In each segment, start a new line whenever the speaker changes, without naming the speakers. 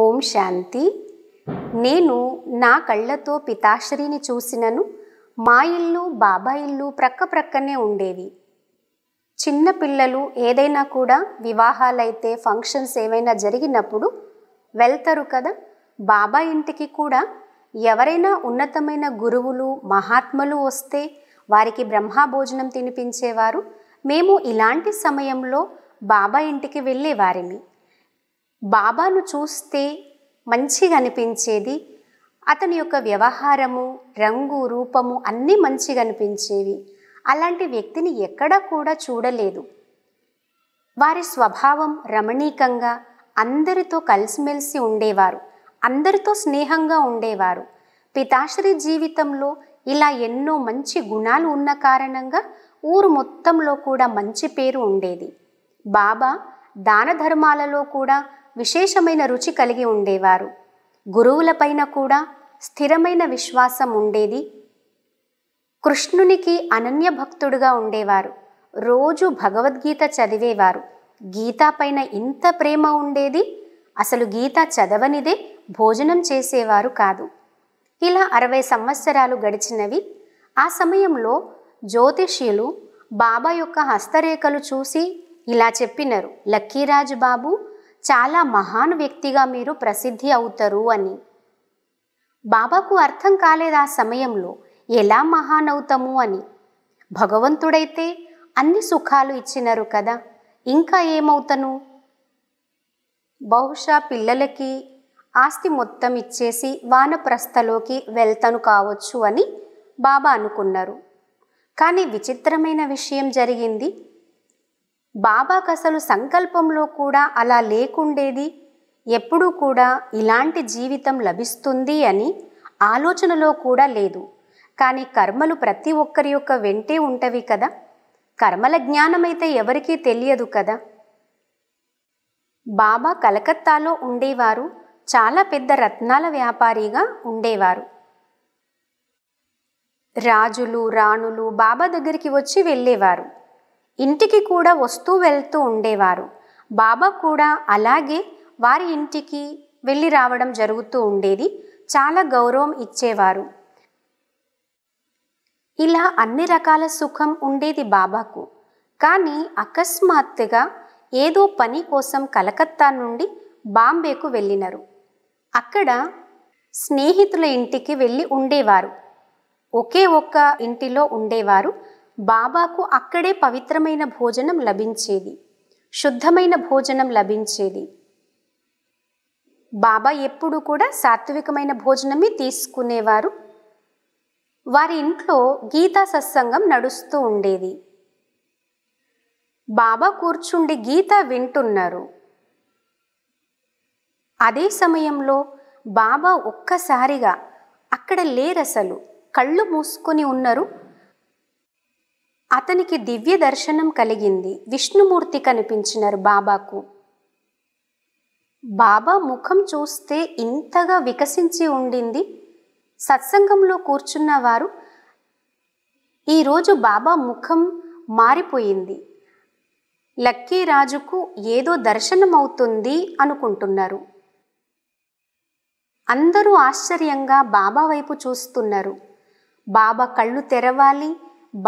ఓం శాంతి నేను నా కళ్ళతో పితాశ్రీని చూసినను మా ఇల్లు బాబా ఇల్లు ప్రక్క ప్రక్కనే ఉండేవి చిన్నపిల్లలు ఏదైనా కూడా వివాహాలైతే ఫంక్షన్స్ ఏవైనా జరిగినప్పుడు వెళ్తారు కదా బాబా ఇంటికి కూడా ఎవరైనా ఉన్నతమైన గురువులు మహాత్ములు వస్తే వారికి బ్రహ్మభోజనం తినిపించేవారు మేము ఇలాంటి సమయంలో బాబా ఇంటికి వెళ్ళేవారిమి బాబాను చూస్తే మంచిగా అనిపించేది అతని యొక్క వ్యవహారము రంగు రూపము అన్నీ మంచిగా అనిపించేవి అలాంటి వ్యక్తిని ఎక్కడా కూడా చూడలేదు వారి స్వభావం రమణీకంగా అందరితో కలిసిమెలిసి ఉండేవారు అందరితో స్నేహంగా ఉండేవారు పితాశ్రీ జీవితంలో ఇలా ఎన్నో మంచి గుణాలు ఉన్న కారణంగా ఊరు మొత్తంలో కూడా మంచి పేరు ఉండేది బాబా దాన ధర్మాలలో కూడా విశేషమైన రుచి కలిగి ఉండేవారు గురువులపైన కూడా స్థిరమైన విశ్వాసం ఉండేది కృష్ణునికి అనన్య భక్తుడుగా ఉండేవారు రోజు భగవద్గీత చదివేవారు గీతా పైన ఇంత ప్రేమ ఉండేది అసలు గీత చదవనిదే భోజనం చేసేవారు కాదు ఇలా అరవై సంవత్సరాలు గడిచినవి ఆ సమయంలో జ్యోతిష్యులు బాబా యొక్క హస్తరేఖలు చూసి ఇలా చెప్పినారు లక్కీరాజు బాబు చాలా మహాన్ వ్యక్తిగా మీరు ప్రసిద్ధి అవుతారు అని బాబాకు అర్థం కాలేదు ఆ సమయంలో ఎలా మహాన్ అవుతాము అని భగవంతుడైతే అన్ని సుఖాలు ఇచ్చినారు కదా ఇంకా ఏమవుతను బహుశా పిల్లలకి ఆస్తి మొత్తం ఇచ్చేసి వానప్రస్థలోకి వెళ్తాను కావచ్చు అని బాబా అనుకున్నారు కానీ విచిత్రమైన విషయం జరిగింది బాబాకు అసలు సంకల్పంలో కూడా అలా లేకుండేది ఎప్పుడూ కూడా ఇలాంటి జీవితం లభిస్తుంది అని ఆలోచనలో కూడా లేదు కానీ కర్మలు ప్రతి ఒక్కరి యొక్క వెంటే ఉంటవి కదా కర్మల జ్ఞానమైతే ఎవరికీ తెలియదు కదా బాబా కలకత్తాలో ఉండేవారు చాలా పెద్ద రత్నాల వ్యాపారిగా ఉండేవారు రాజులు రాణులు బాబా దగ్గరికి వచ్చి వెళ్ళేవారు ఇంటికి కూడా వస్తూ వెళ్తూ ఉండేవారు బాబా కూడా అలాగే వారి ఇంటికి వెళ్ళి రావడం జరుగుతూ ఉండేది చాలా గౌరవం ఇచ్చేవారు ఇలా అన్ని రకాల సుఖం ఉండేది బాబాకు కానీ అకస్మాత్తుగా ఏదో పని కోసం కలకత్తా నుండి బాంబేకు వెళ్ళినారు అక్కడ స్నేహితుల ఇంటికి వెళ్ళి ఉండేవారు ఒకే ఒక్క ఇంటిలో ఉండేవారు బాబాకు అక్కడే పవిత్రమైన భోజనం లభించేది శుద్ధమైన భోజనం లభించేది బాబా ఎప్పుడు కూడా సాత్వికమైన భోజనమే తీసుకునేవారు వారి ఇంట్లో గీతా సత్సంగం నడుస్తూ ఉండేది బాబా కూర్చుండి గీత వింటున్నారు అదే సమయంలో బాబా ఒక్కసారిగా అక్కడ లేరసలు కళ్ళు మూసుకొని ఉన్నారు అతనికి దివ్య దర్శనం కలిగింది విష్ణుమూర్తి కనిపించినారు బాబాకు బాబా ముఖం చూస్తే ఇంతగా వికసించి ఉండింది సత్సంగంలో కూర్చున్నవారు ఈరోజు బాబా ముఖం మారిపోయింది లక్కీ రాజుకు ఏదో దర్శనం అవుతుంది అనుకుంటున్నారు అందరూ ఆశ్చర్యంగా బాబా వైపు చూస్తున్నారు బాబా కళ్ళు తెరవాలి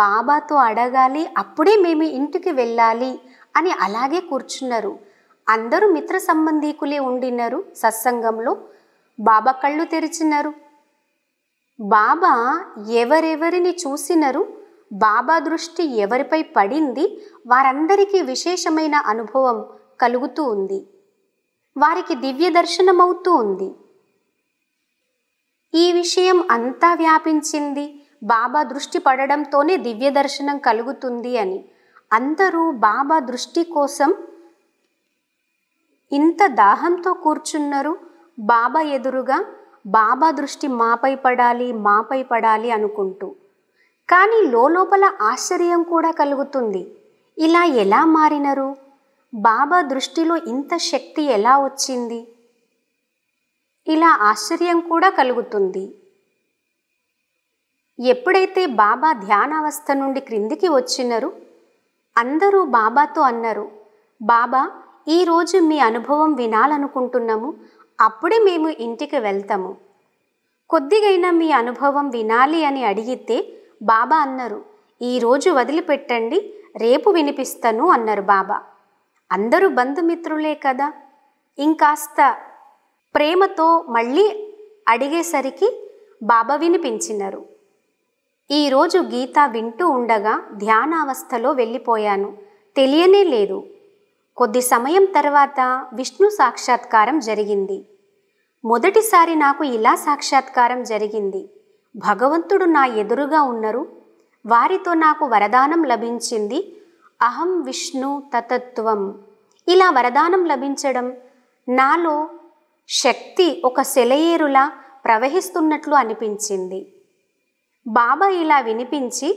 బాబాతో అడగాలి అప్పుడే మేము ఇంటికి వెళ్ళాలి అని అలాగే కూర్చున్నారు అందరూ మిత్ర సంబంధీకులే ఉండినారు సత్సంగంలో బాబా కళ్ళు తెరిచినారు బాబా ఎవరెవరిని చూసినారు బాబా దృష్టి ఎవరిపై పడింది వారందరికీ విశేషమైన అనుభవం కలుగుతూ ఉంది వారికి దివ్య దర్శనమవుతూ ఉంది ఈ విషయం అంతా వ్యాపించింది బాబా దృష్టి పడడంతోనే దివ్య దర్శనం కలుగుతుంది అని అందరూ బాబా దృష్టి కోసం ఇంత దాహంతో కూర్చున్నారు బాబా ఎదురుగా బాబా దృష్టి మాపై పడాలి మాపై పడాలి అనుకుంటూ కానీ లోపల ఆశ్చర్యం కూడా కలుగుతుంది ఇలా ఎలా మారినరు బాబా దృష్టిలో ఇంత శక్తి ఎలా వచ్చింది ఇలా ఆశ్చర్యం కూడా కలుగుతుంది ఎప్పుడైతే బాబా ధ్యానావస్థ నుండి క్రిందికి వచ్చినరు అందరూ బాబాతో అన్నారు బాబా ఈరోజు మీ అనుభవం వినాలనుకుంటున్నాము అప్పుడే మేము ఇంటికి వెళ్తాము కొద్దిగైనా మీ అనుభవం వినాలి అని అడిగితే బాబా అన్నారు ఈరోజు వదిలిపెట్టండి రేపు వినిపిస్తాను అన్నారు బాబా అందరూ బంధుమిత్రులే కదా ఇంకాస్త ప్రేమతో మళ్ళీ అడిగేసరికి బాబా వినిపించినారు ఈరోజు గీత వింటూ ఉండగా ధ్యానావస్థలో వెళ్ళిపోయాను తెలియనే లేదు కొద్ది సమయం తర్వాత విష్ణు సాక్షాత్కారం జరిగింది మొదటిసారి నాకు ఇలా సాక్షాత్కారం జరిగింది భగవంతుడు నా ఎదురుగా ఉన్నారు వారితో నాకు వరదానం లభించింది అహం విష్ణు తతత్వం ఇలా వరదానం లభించడం నాలో శక్తి ఒక సెలయేరులా ప్రవహిస్తున్నట్లు అనిపించింది బాబా ఇలా వినిపించి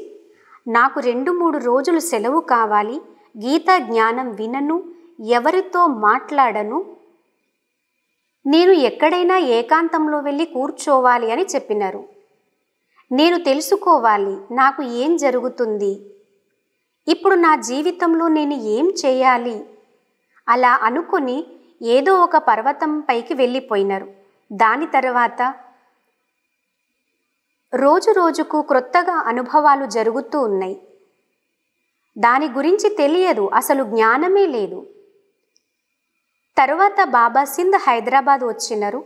నాకు రెండు మూడు రోజులు సెలవు కావాలి గీతా జ్ఞానం వినను ఎవరితో మాట్లాడను నేను ఎక్కడైనా ఏకాంతంలో వెళ్ళి కూర్చోవాలి అని చెప్పినారు నేను తెలుసుకోవాలి నాకు ఏం జరుగుతుంది ఇప్పుడు నా జీవితంలో నేను ఏం చేయాలి అలా అనుకుని ఏదో ఒక పర్వతం పైకి వెళ్ళిపోయినారు దాని తర్వాత రోజు రోజుకు క్రొత్తగా అనుభవాలు జరుగుతూ ఉన్నాయి దాని గురించి తెలియదు అసలు జ్ఞానమే లేదు తర్వాత బాబా సింధ్ హైదరాబాద్ వచ్చినారు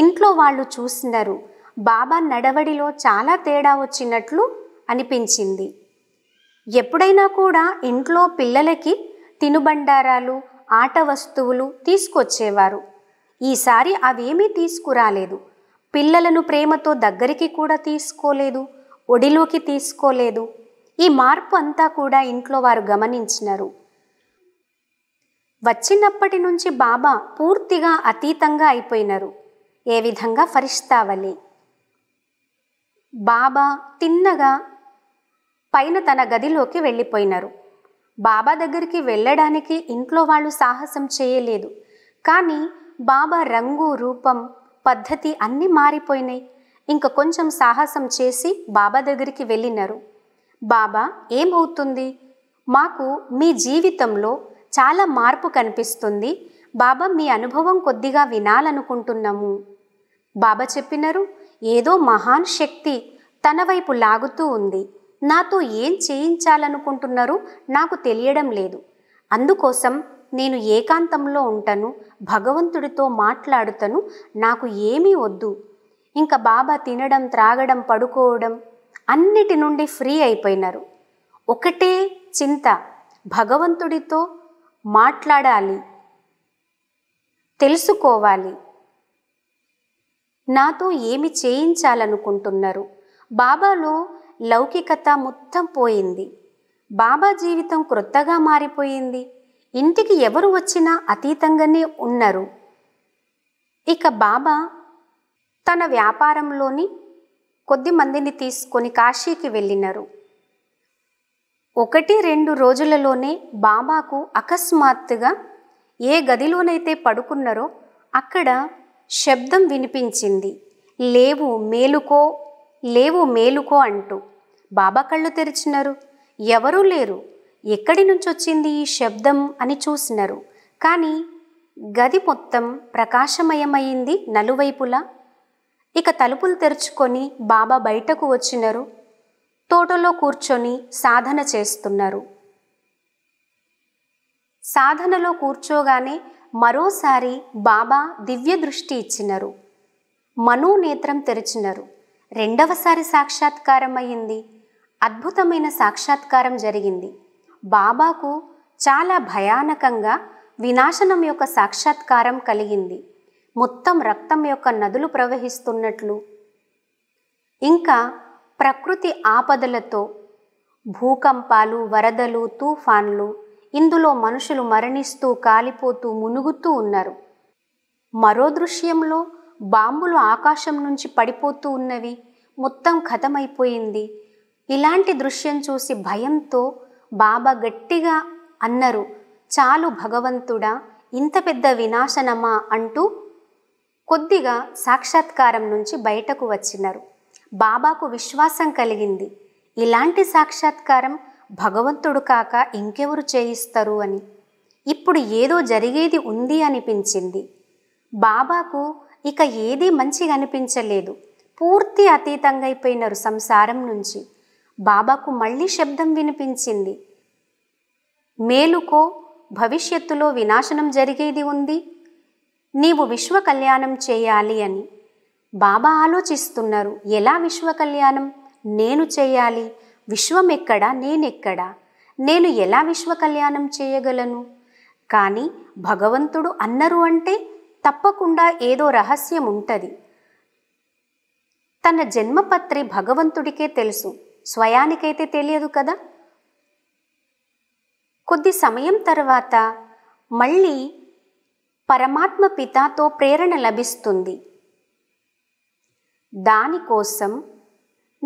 ఇంట్లో వాళ్ళు చూసినారు బాబా నడవడిలో చాలా తేడా వచ్చినట్లు అనిపించింది ఎప్పుడైనా కూడా ఇంట్లో పిల్లలకి తినుబండారాలు ఆట వస్తువులు తీసుకొచ్చేవారు ఈసారి అవేమీ తీసుకురాలేదు పిల్లలను ప్రేమతో దగ్గరికి కూడా తీసుకోలేదు ఒడిలోకి తీసుకోలేదు ఈ మార్పు అంతా కూడా ఇంట్లో వారు గమనించినారు వచ్చినప్పటి నుంచి బాబా పూర్తిగా అతీతంగా అయిపోయినారు ఏ విధంగా ఫరిస్తావలి బాబా తిన్నగా పైన తన గదిలోకి వెళ్ళిపోయినారు బాబా దగ్గరికి వెళ్ళడానికి ఇంట్లో వాళ్ళు సాహసం చేయలేదు కానీ బాబా రంగు రూపం పద్ధతి అన్నీ మారిపోయినాయి ఇంక కొంచెం సాహసం చేసి బాబా దగ్గరికి వెళ్ళినారు బాబా ఏమవుతుంది మాకు మీ జీవితంలో చాలా మార్పు కనిపిస్తుంది బాబా మీ అనుభవం కొద్దిగా వినాలనుకుంటున్నాము బాబా చెప్పినారు ఏదో మహాన్ శక్తి తన వైపు లాగుతూ ఉంది నాతో ఏం చేయించాలనుకుంటున్నారు నాకు తెలియడం లేదు అందుకోసం నేను ఏకాంతంలో ఉంటాను భగవంతుడితో మాట్లాడుతను నాకు ఏమీ వద్దు ఇంకా బాబా తినడం త్రాగడం పడుకోవడం అన్నిటి నుండి ఫ్రీ అయిపోయినారు ఒకటే చింత భగవంతుడితో మాట్లాడాలి తెలుసుకోవాలి నాతో ఏమి చేయించాలనుకుంటున్నారు బాబాలో లౌకికత మొత్తం పోయింది బాబా జీవితం క్రొత్తగా మారిపోయింది ఇంటికి ఎవరు వచ్చినా అతీతంగానే ఉన్నారు ఇక బాబా తన వ్యాపారంలోని కొద్ది మందిని తీసుకొని కాశీకి వెళ్ళినారు ఒకటి రెండు రోజులలోనే బాబాకు అకస్మాత్తుగా ఏ గదిలోనైతే పడుకున్నారో అక్కడ శబ్దం వినిపించింది లేవు మేలుకో లేవు మేలుకో అంటూ బాబా కళ్ళు తెరిచినారు ఎవరూ లేరు ఎక్కడి నుంచి వచ్చింది ఈ శబ్దం అని చూసినారు కానీ గది మొత్తం ప్రకాశమయమైంది నలువైపులా ఇక తలుపులు తెరుచుకొని బాబా బయటకు వచ్చినారు తోటలో కూర్చొని సాధన చేస్తున్నారు సాధనలో కూర్చోగానే మరోసారి బాబా దివ్య దృష్టి ఇచ్చినారు మనో నేత్రం తెరిచినారు రెండవసారి సాక్షాత్కారం అయింది అద్భుతమైన సాక్షాత్కారం జరిగింది బాబాకు చాలా భయానకంగా వినాశనం యొక్క సాక్షాత్కారం కలిగింది మొత్తం రక్తం యొక్క నదులు ప్రవహిస్తున్నట్లు ఇంకా ప్రకృతి ఆపదలతో భూకంపాలు వరదలు తుఫాన్లు ఇందులో మనుషులు మరణిస్తూ కాలిపోతూ మునుగుతూ ఉన్నారు మరో దృశ్యంలో బాంబులు ఆకాశం నుంచి పడిపోతూ ఉన్నవి మొత్తం కథమైపోయింది ఇలాంటి దృశ్యం చూసి భయంతో బాబా గట్టిగా అన్నరు చాలు భగవంతుడా ఇంత పెద్ద వినాశనమా అంటూ కొద్దిగా సాక్షాత్కారం నుంచి బయటకు వచ్చినారు బాబాకు విశ్వాసం కలిగింది ఇలాంటి సాక్షాత్కారం భగవంతుడు కాక ఇంకెవరు చేయిస్తారు అని ఇప్పుడు ఏదో జరిగేది ఉంది అనిపించింది బాబాకు ఇక ఏది మంచిగా అనిపించలేదు పూర్తి అతీతంగా అయిపోయినారు సంసారం నుంచి బాబాకు మళ్ళీ శబ్దం వినిపించింది మేలుకో భవిష్యత్తులో వినాశనం జరిగేది ఉంది నీవు విశ్వ కళ్యాణం చేయాలి అని బాబా ఆలోచిస్తున్నారు ఎలా విశ్వ కళ్యాణం నేను చేయాలి విశ్వం ఎక్కడా నేనెక్కడా నేను ఎలా విశ్వ కళ్యాణం చేయగలను కానీ భగవంతుడు అన్నరు అంటే తప్పకుండా ఏదో రహస్యం ఉంటుంది తన జన్మపత్రి భగవంతుడికే తెలుసు స్వయానికైతే తెలియదు కదా కొద్ది సమయం తర్వాత మళ్ళీ పరమాత్మ పితాతో ప్రేరణ లభిస్తుంది దానికోసం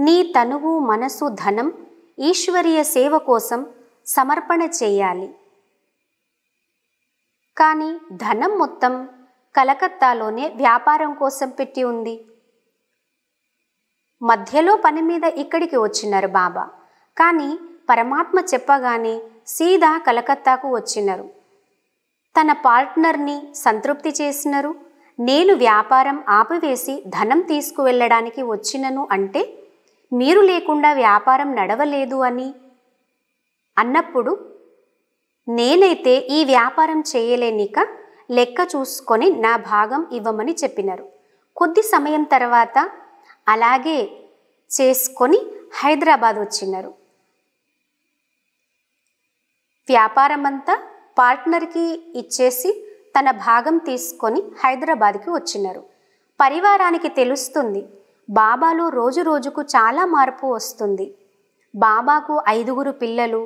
నీ తనువు మనసు ధనం ఈశ్వరీయ సేవ కోసం సమర్పణ చేయాలి కానీ ధనం మొత్తం కలకత్తాలోనే వ్యాపారం కోసం పెట్టి ఉంది మధ్యలో పని మీద ఇక్కడికి వచ్చినారు బాబా కానీ పరమాత్మ చెప్పగానే సీదా కలకత్తాకు వచ్చినారు తన పార్ట్నర్ని సంతృప్తి చేసినారు నేను వ్యాపారం ఆపివేసి ధనం తీసుకువెళ్ళడానికి వచ్చినను అంటే మీరు లేకుండా వ్యాపారం నడవలేదు అని అన్నప్పుడు నేనైతే ఈ వ్యాపారం చేయలేనిక లెక్క చూసుకొని నా భాగం ఇవ్వమని చెప్పినారు కొద్ది సమయం తర్వాత అలాగే చేసుకొని హైదరాబాద్ వచ్చినారు వ్యాపారం అంతా పార్ట్నర్కి ఇచ్చేసి తన భాగం తీసుకొని హైదరాబాద్కి వచ్చినారు పరివారానికి తెలుస్తుంది బాబాలో రోజు రోజుకు చాలా మార్పు వస్తుంది బాబాకు ఐదుగురు పిల్లలు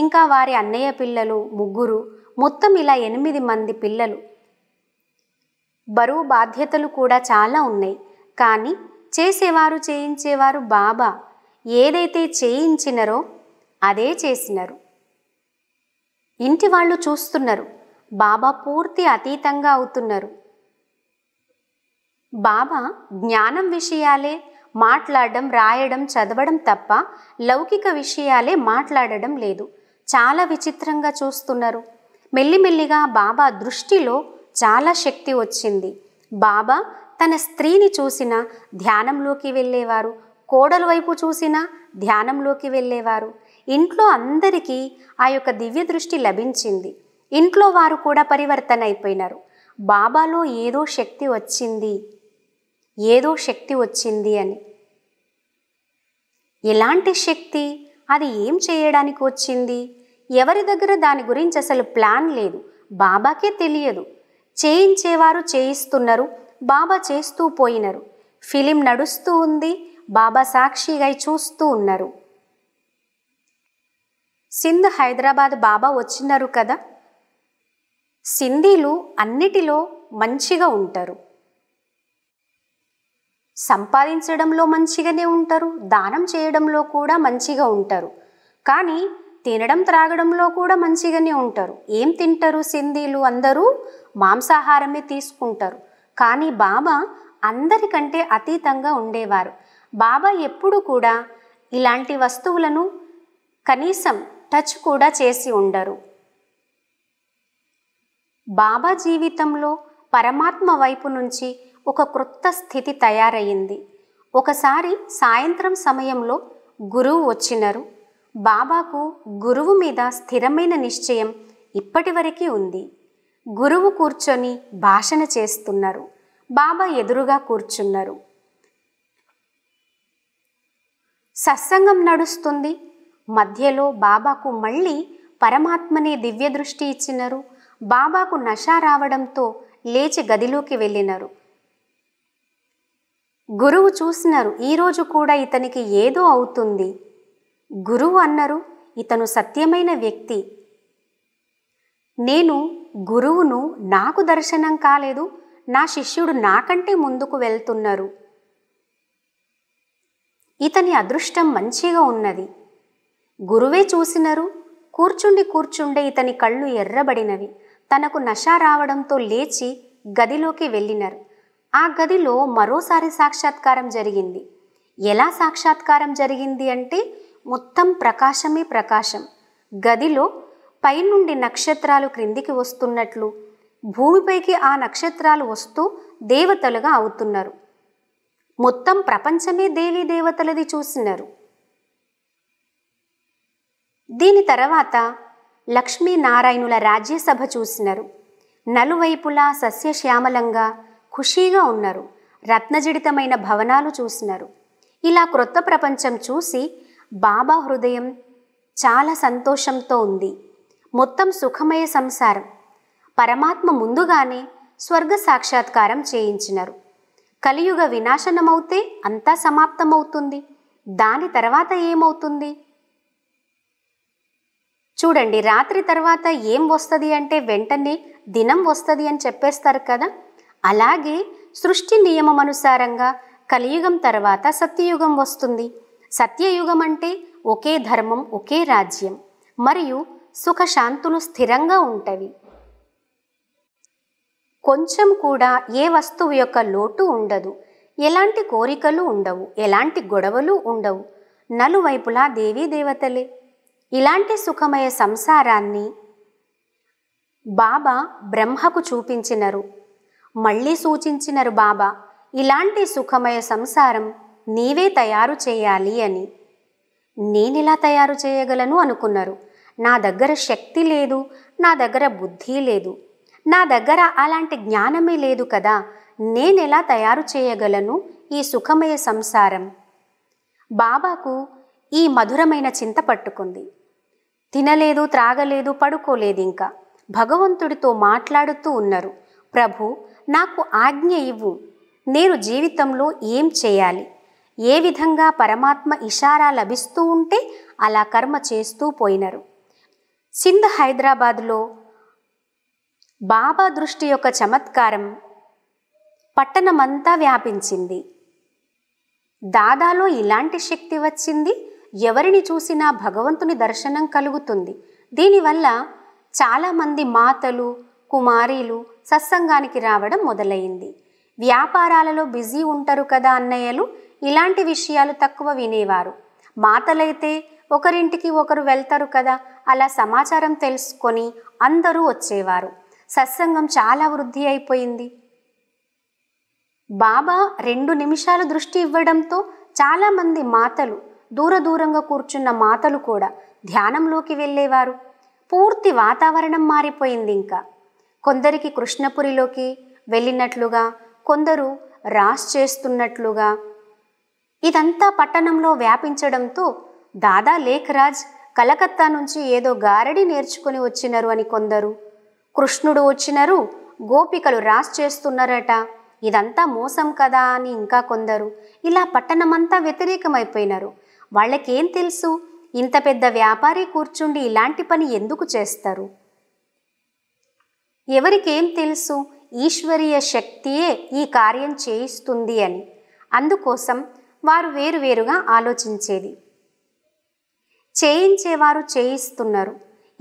ఇంకా వారి అన్నయ్య పిల్లలు ముగ్గురు మొత్తం ఇలా ఎనిమిది మంది పిల్లలు బరువు బాధ్యతలు కూడా చాలా ఉన్నాయి కానీ చేసేవారు చేయించేవారు బాబా ఏదైతే చేయించినరో అదే చేసినారు ఇంటి వాళ్ళు చూస్తున్నారు బాబా పూర్తి అతీతంగా అవుతున్నారు బాబా జ్ఞానం విషయాలే మాట్లాడడం రాయడం చదవడం తప్ప లౌకిక విషయాలే మాట్లాడడం లేదు చాలా విచిత్రంగా చూస్తున్నారు మెల్లిమెల్లిగా బాబా దృష్టిలో చాలా శక్తి వచ్చింది బాబా తన స్త్రీని చూసిన ధ్యానంలోకి వెళ్ళేవారు కోడలు వైపు చూసిన ధ్యానంలోకి వెళ్ళేవారు ఇంట్లో అందరికీ ఆ యొక్క దివ్య దృష్టి లభించింది ఇంట్లో వారు కూడా పరివర్తన అయిపోయినారు బాబాలో ఏదో శక్తి వచ్చింది ఏదో శక్తి వచ్చింది అని ఎలాంటి శక్తి అది ఏం చేయడానికి వచ్చింది ఎవరి దగ్గర దాని గురించి అసలు ప్లాన్ లేదు బాబాకే తెలియదు చేయించేవారు చేయిస్తున్నారు బాబా చేస్తూ పోయినరు ఫిలిం నడుస్తూ ఉంది బాబా సాక్షిగా చూస్తూ ఉన్నారు సింధ్ హైదరాబాద్ బాబా వచ్చినారు కదా సింధీలు అన్నిటిలో మంచిగా ఉంటారు సంపాదించడంలో మంచిగానే ఉంటారు దానం చేయడంలో కూడా మంచిగా ఉంటారు కానీ తినడం త్రాగడంలో కూడా మంచిగానే ఉంటారు ఏం తింటారు సింధీలు అందరూ మాంసాహారమే తీసుకుంటారు కానీ బాబా అందరికంటే అతీతంగా ఉండేవారు బాబా ఎప్పుడు కూడా ఇలాంటి వస్తువులను కనీసం టచ్ కూడా చేసి ఉండరు బాబా జీవితంలో పరమాత్మ వైపు నుంచి ఒక క్రొత్త స్థితి తయారయ్యింది ఒకసారి సాయంత్రం సమయంలో గురువు వచ్చినారు బాబాకు గురువు మీద స్థిరమైన నిశ్చయం ఇప్పటివరకు ఉంది గురువు కూర్చొని భాషణ చేస్తున్నారు బాబా ఎదురుగా కూర్చున్నారు సత్సంగం నడుస్తుంది మధ్యలో బాబాకు మళ్ళీ పరమాత్మనే దివ్య దృష్టి ఇచ్చినారు బాబాకు నషా రావడంతో లేచి గదిలోకి వెళ్ళినారు గురువు చూసినారు ఈరోజు కూడా ఇతనికి ఏదో అవుతుంది గురువు అన్నారు ఇతను సత్యమైన వ్యక్తి నేను గురువును నాకు దర్శనం కాలేదు నా శిష్యుడు నాకంటే ముందుకు వెళ్తున్నారు ఇతని అదృష్టం మంచిగా ఉన్నది గురువే చూసినరు కూర్చుండి కూర్చుండే ఇతని కళ్ళు ఎర్రబడినవి తనకు నష రావడంతో లేచి గదిలోకి వెళ్ళినారు ఆ గదిలో మరోసారి సాక్షాత్కారం జరిగింది ఎలా సాక్షాత్కారం జరిగింది అంటే మొత్తం ప్రకాశమే ప్రకాశం గదిలో పైనుండి నక్షత్రాలు క్రిందికి వస్తున్నట్లు భూమిపైకి ఆ నక్షత్రాలు వస్తూ దేవతలుగా అవుతున్నారు మొత్తం ప్రపంచమే దేవీ దేవతలది చూసినారు దీని తర్వాత లక్ష్మీనారాయణుల రాజ్యసభ చూసినారు నలువైపులా సస్యశ్యామలంగా ఖుషీగా ఉన్నారు రత్నజడితమైన భవనాలు చూసినారు ఇలా క్రొత్త ప్రపంచం చూసి బాబా హృదయం చాలా సంతోషంతో ఉంది మొత్తం సుఖమయ సంసారం పరమాత్మ ముందుగానే స్వర్గ సాక్షాత్కారం చేయించినారు కలియుగ వినాశనమవుతే అంతా సమాప్తమవుతుంది దాని తర్వాత ఏమవుతుంది చూడండి రాత్రి తర్వాత ఏం వస్తుంది అంటే వెంటనే దినం వస్తుంది అని చెప్పేస్తారు కదా అలాగే సృష్టి నియమం అనుసారంగా కలియుగం తర్వాత సత్యయుగం వస్తుంది సత్యయుగం అంటే ఒకే ధర్మం ఒకే రాజ్యం మరియు సుఖశాంతులు స్థిరంగా ఉంటవి కొంచెం కూడా ఏ వస్తువు యొక్క లోటు ఉండదు ఎలాంటి కోరికలు ఉండవు ఎలాంటి గొడవలు ఉండవు నలువైపులా దేవీ దేవతలే ఇలాంటి సుఖమయ సంసారాన్ని బాబా బ్రహ్మకు చూపించినరు మళ్ళీ సూచించినరు బాబా ఇలాంటి సుఖమయ సంసారం నీవే తయారు చేయాలి అని నేనిలా తయారు చేయగలను అనుకున్నారు నా దగ్గర శక్తి లేదు నా దగ్గర బుద్ధి లేదు నా దగ్గర అలాంటి జ్ఞానమే లేదు కదా నేను ఎలా తయారు చేయగలను ఈ సుఖమయ సంసారం బాబాకు ఈ మధురమైన చింత పట్టుకుంది తినలేదు త్రాగలేదు పడుకోలేదు ఇంకా భగవంతుడితో మాట్లాడుతూ ఉన్నారు ప్రభు నాకు ఆజ్ఞ ఇవ్వు నేను జీవితంలో ఏం చేయాలి ఏ విధంగా పరమాత్మ ఇషారా లభిస్తూ ఉంటే అలా కర్మ చేస్తూ పోయినరు సింధ్ హైదరాబాద్లో బాబా దృష్టి యొక్క చమత్కారం పట్టణమంతా వ్యాపించింది దాదాలో ఇలాంటి శక్తి వచ్చింది ఎవరిని చూసినా భగవంతుని దర్శనం కలుగుతుంది దీనివల్ల చాలామంది మాతలు కుమారీలు సత్సంగానికి రావడం మొదలైంది వ్యాపారాలలో బిజీ ఉంటారు కదా అన్నయ్యలు ఇలాంటి విషయాలు తక్కువ వినేవారు మాతలైతే ఒకరింటికి ఒకరు వెళ్తారు కదా అలా సమాచారం తెలుసుకొని అందరూ వచ్చేవారు సత్సంగం చాలా వృద్ధి అయిపోయింది బాబా రెండు నిమిషాలు దృష్టి ఇవ్వడంతో చాలామంది మాతలు దూర దూరంగా కూర్చున్న మాతలు కూడా ధ్యానంలోకి వెళ్ళేవారు పూర్తి వాతావరణం మారిపోయింది ఇంకా కొందరికి కృష్ణపురిలోకి వెళ్ళినట్లుగా కొందరు రాస్ చేస్తున్నట్లుగా ఇదంతా పట్టణంలో వ్యాపించడంతో దాదా లేఖరాజ్ కలకత్తా నుంచి ఏదో గారడి నేర్చుకుని వచ్చినరు అని కొందరు కృష్ణుడు వచ్చినరు గోపికలు రాస్ చేస్తున్నారట ఇదంతా మోసం కదా అని ఇంకా కొందరు ఇలా పట్టణమంతా వ్యతిరేకమైపోయినారు వాళ్ళకేం తెలుసు ఇంత పెద్ద వ్యాపారి కూర్చుండి ఇలాంటి పని ఎందుకు చేస్తారు ఎవరికేం తెలుసు ఈశ్వరీయ శక్తియే ఈ కార్యం చేయిస్తుంది అని అందుకోసం వారు వేరువేరుగా ఆలోచించేది చేయించేవారు చేయిస్తున్నారు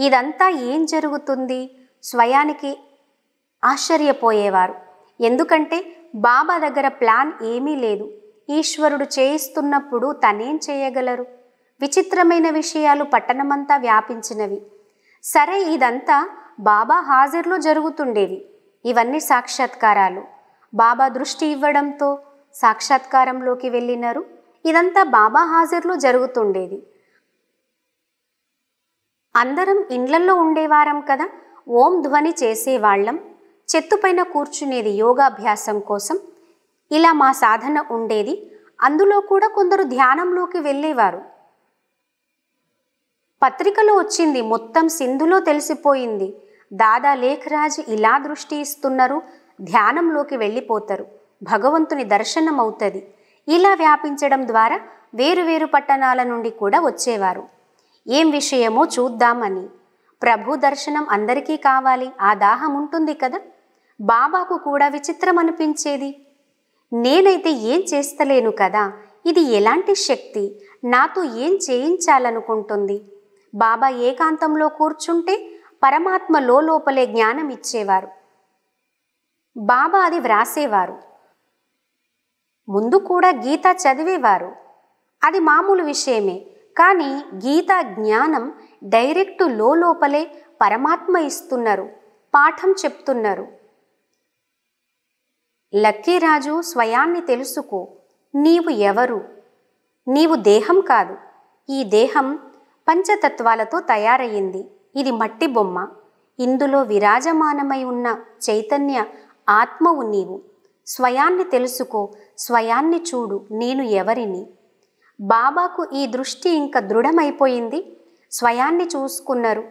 ఇదంతా ఏం జరుగుతుంది స్వయానికి ఆశ్చర్యపోయేవారు ఎందుకంటే బాబా దగ్గర ప్లాన్ ఏమీ లేదు ఈశ్వరుడు చేయిస్తున్నప్పుడు తనేం చేయగలరు విచిత్రమైన విషయాలు పట్టణమంతా వ్యాపించినవి సరే ఇదంతా బాబా హాజరులో జరుగుతుండేవి ఇవన్నీ సాక్షాత్కారాలు బాబా దృష్టి ఇవ్వడంతో సాక్షాత్కారంలోకి వెళ్ళినారు ఇదంతా బాబా హాజరులో జరుగుతుండేది అందరం ఇండ్లల్లో ఉండేవారం కదా ఓం ధ్వని చేసేవాళ్లం చెత్తుపైన కూర్చునేది యోగాభ్యాసం కోసం ఇలా మా సాధన ఉండేది అందులో కూడా కొందరు ధ్యానంలోకి వెళ్ళేవారు పత్రికలో వచ్చింది మొత్తం సింధులో తెలిసిపోయింది దాదా లేఖరాజ్ ఇలా దృష్టి ఇస్తున్నారు ధ్యానంలోకి వెళ్ళిపోతారు భగవంతుని దర్శనం అవుతుంది ఇలా వ్యాపించడం ద్వారా వేరు వేరు పట్టణాల నుండి కూడా వచ్చేవారు ఏం విషయమో చూద్దామని ప్రభు దర్శనం అందరికీ కావాలి ఆ దాహం ఉంటుంది కదా బాబాకు కూడా విచిత్రం అనిపించేది నేనైతే ఏం చేస్తలేను కదా ఇది ఎలాంటి శక్తి నాతో ఏం చేయించాలనుకుంటుంది బాబా ఏకాంతంలో కూర్చుంటే పరమాత్మ లోపలే జ్ఞానం ఇచ్చేవారు బాబా అది వ్రాసేవారు ముందు కూడా గీత చదివేవారు అది మామూలు విషయమే కానీ గీతా జ్ఞానం డైరెక్టు లోపలే పరమాత్మ ఇస్తున్నారు పాఠం చెప్తున్నారు లక్కీరాజు స్వయాన్ని తెలుసుకో నీవు ఎవరు నీవు దేహం కాదు ఈ దేహం పంచతత్వాలతో తయారయ్యింది ఇది మట్టి బొమ్మ ఇందులో విరాజమానమై ఉన్న చైతన్య ఆత్మవు నీవు స్వయాన్ని తెలుసుకో స్వయాన్ని చూడు నేను ఎవరిని బాబాకు ఈ దృష్టి ఇంకా దృఢమైపోయింది స్వయాన్ని చూసుకున్నారు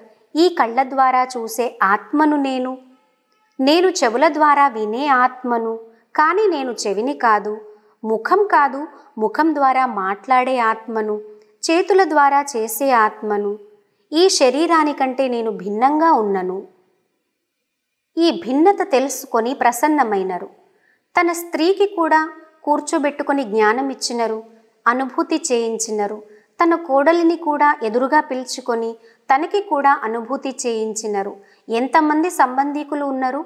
ఈ కళ్ళ ద్వారా చూసే ఆత్మను నేను నేను చెవుల ద్వారా వినే ఆత్మను కానీ నేను చెవిని కాదు ముఖం కాదు ముఖం ద్వారా మాట్లాడే ఆత్మను చేతుల ద్వారా చేసే ఆత్మను ఈ శరీరానికంటే నేను భిన్నంగా ఉన్నను ఈ భిన్నత తెలుసుకొని ప్రసన్నమైనరు తన స్త్రీకి కూడా కూర్చోబెట్టుకొని జ్ఞానం ఇచ్చినరు అనుభూతి చేయించినరు తన కోడలిని కూడా ఎదురుగా పిలుచుకొని తనకి కూడా అనుభూతి చేయించినరు ఎంతమంది సంబంధికులు ఉన్నారు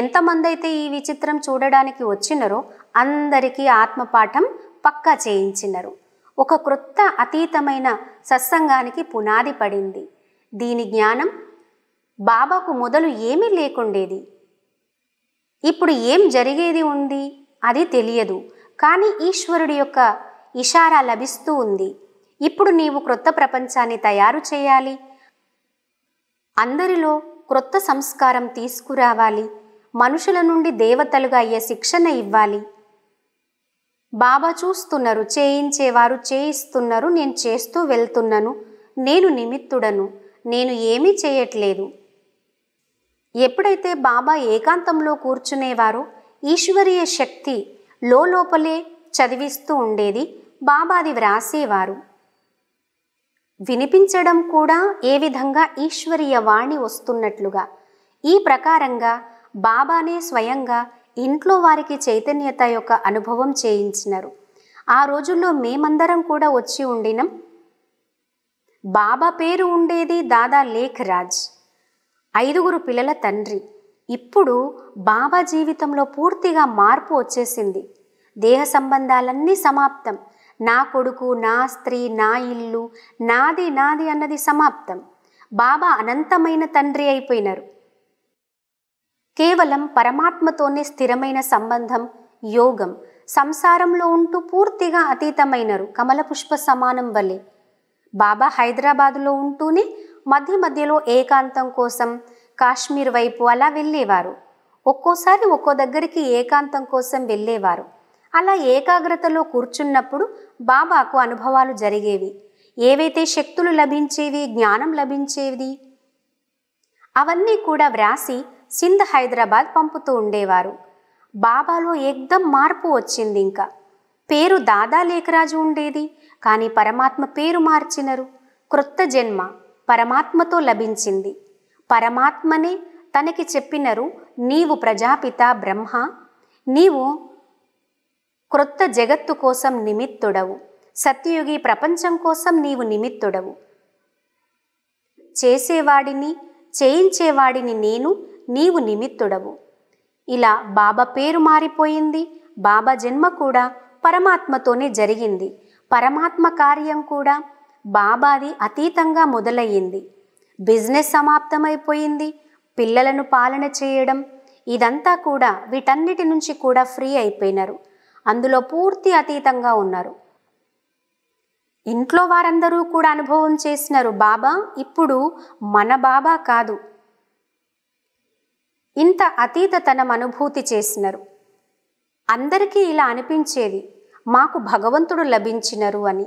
ఎంతమంది అయితే ఈ విచిత్రం చూడడానికి వచ్చినరో అందరికీ ఆత్మపాఠం పక్కా చేయించినరు ఒక క్రొత్త అతీతమైన సత్సంగానికి పునాది పడింది దీని జ్ఞానం బాబాకు మొదలు ఏమీ లేకుండేది ఇప్పుడు ఏం జరిగేది ఉంది అది తెలియదు కానీ ఈశ్వరుడి యొక్క ఇషారా లభిస్తూ ఉంది ఇప్పుడు నీవు క్రొత్త ప్రపంచాన్ని తయారు చేయాలి అందరిలో క్రొత్త సంస్కారం తీసుకురావాలి మనుషుల నుండి దేవతలుగా అయ్యే శిక్షణ ఇవ్వాలి బాబా చూస్తున్నారు చేయించేవారు చేయిస్తున్నారు నేను చేస్తూ వెళ్తున్నాను నేను నిమిత్తుడను నేను ఏమీ చేయట్లేదు ఎప్పుడైతే బాబా ఏకాంతంలో కూర్చునేవారో ఈశ్వరీయ శక్తి లోపలే చదివిస్తూ ఉండేది బాబాది వ్రాసేవారు వినిపించడం కూడా ఏ విధంగా ఈశ్వరీయ వాణి వస్తున్నట్లుగా ఈ ప్రకారంగా బాబానే స్వయంగా ఇంట్లో వారికి చైతన్యత యొక్క అనుభవం చేయించినారు ఆ రోజుల్లో మేమందరం కూడా వచ్చి ఉండినం బాబా పేరు ఉండేది దాదా రాజ్ ఐదుగురు పిల్లల తండ్రి ఇప్పుడు బాబా జీవితంలో పూర్తిగా మార్పు వచ్చేసింది దేహ సంబంధాలన్నీ సమాప్తం నా కొడుకు నా స్త్రీ నా ఇల్లు నాది నాది అన్నది సమాప్తం బాబా అనంతమైన తండ్రి అయిపోయినారు కేవలం పరమాత్మతోనే స్థిరమైన సంబంధం యోగం సంసారంలో ఉంటూ పూర్తిగా అతీతమైనరు కమలపుష్ప సమానం వలె బాబా హైదరాబాదులో ఉంటూనే మధ్య మధ్యలో ఏకాంతం కోసం కాశ్మీర్ వైపు అలా వెళ్ళేవారు ఒక్కోసారి ఒక్కో దగ్గరికి ఏకాంతం కోసం వెళ్ళేవారు అలా ఏకాగ్రతలో కూర్చున్నప్పుడు బాబాకు అనుభవాలు జరిగేవి ఏవైతే శక్తులు లభించేవి జ్ఞానం లభించేది అవన్నీ కూడా వ్రాసి సింధ్ హైదరాబాద్ పంపుతూ ఉండేవారు బాబాలో ఎగ్దం మార్పు వచ్చింది ఇంకా పేరు దాదా లేఖరాజు ఉండేది కానీ పరమాత్మ పేరు మార్చినరు క్రొత్త జన్మ పరమాత్మతో లభించింది పరమాత్మనే తనకి చెప్పినరు నీవు ప్రజాపిత బ్రహ్మ నీవు క్రొత్త జగత్తు కోసం నిమిత్తుడవు సత్యయుగి ప్రపంచం కోసం నీవు నిమిత్తుడవు చేసేవాడిని చేయించేవాడిని నేను నీవు నిమిత్తుడవు ఇలా బాబా పేరు మారిపోయింది బాబా జన్మ కూడా పరమాత్మతోనే జరిగింది పరమాత్మ కార్యం కూడా బాబాది అతీతంగా మొదలయ్యింది బిజినెస్ సమాప్తమైపోయింది పిల్లలను పాలన చేయడం ఇదంతా కూడా వీటన్నిటి నుంచి కూడా ఫ్రీ అయిపోయినారు అందులో పూర్తి అతీతంగా ఉన్నారు ఇంట్లో వారందరూ కూడా అనుభవం చేసినారు బాబా ఇప్పుడు మన బాబా కాదు ఇంత అతీతతనం అనుభూతి చేసినారు అందరికీ ఇలా అనిపించేది మాకు భగవంతుడు లభించినరు అని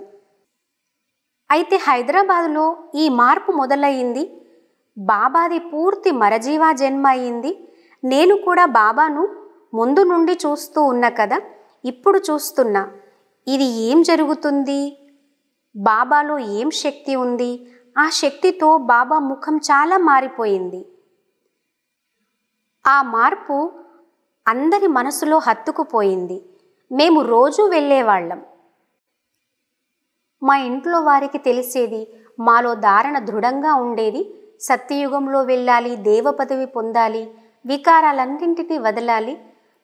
అయితే హైదరాబాదులో ఈ మార్పు మొదలయ్యింది బాబాది పూర్తి మరజీవా జన్మ అయింది నేను కూడా బాబాను ముందు నుండి చూస్తూ ఉన్నా కదా ఇప్పుడు చూస్తున్నా ఇది ఏం జరుగుతుంది బాబాలో ఏం శక్తి ఉంది ఆ శక్తితో బాబా ముఖం చాలా మారిపోయింది ఆ మార్పు అందరి మనసులో హత్తుకుపోయింది మేము రోజూ వెళ్ళేవాళ్ళం మా ఇంట్లో వారికి తెలిసేది మాలో ధారణ దృఢంగా ఉండేది సత్యయుగంలో వెళ్ళాలి దేవ పదవి పొందాలి వికారాలన్నింటినీ వదలాలి